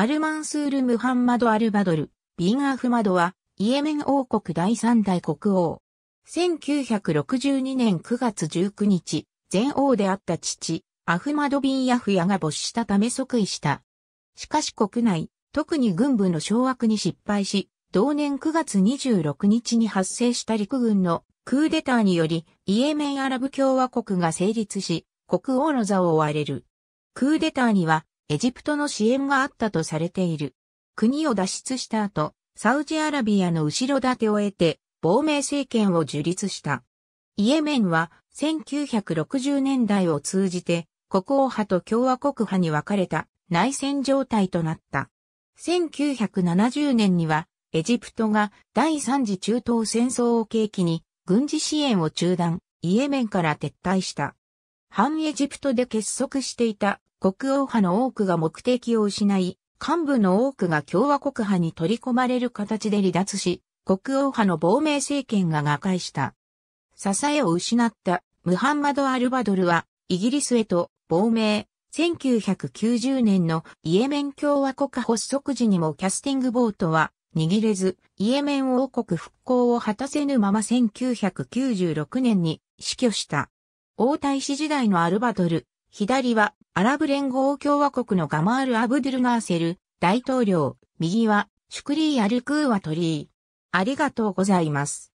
アルマンスール・ムハンマド・アルバドル、ビン・アフマドは、イエメン王国第三代国王。1962年9月19日、前王であった父、アフマド・ビン・ヤフヤが没したため即位した。しかし国内、特に軍部の掌握に失敗し、同年9月26日に発生した陸軍のクーデターにより、イエメンアラブ共和国が成立し、国王の座を追われる。クーデターには、エジプトの支援があったとされている。国を脱出した後、サウジアラビアの後ろ盾を得て、亡命政権を樹立した。イエメンは1960年代を通じて国王派と共和国派に分かれた内戦状態となった。1970年にはエジプトが第三次中東戦争を契機に軍事支援を中断、イエメンから撤退した。反エジプトで結束していた国王派の多くが目的を失い、幹部の多くが共和国派に取り込まれる形で離脱し、国王派の亡命政権が瓦解した。支えを失ったムハンマド・アルバドルはイギリスへと亡命、1990年のイエメン共和国発足時にもキャスティングボートは握れず、イエメン王国復興を果たせぬまま1996年に死去した。王太子時代のアルバドル、左はアラブ連合共和国のガマール・アブドゥルガーセル、大統領、右は、シュクリー・アル・クーワ・トリー。ありがとうございます。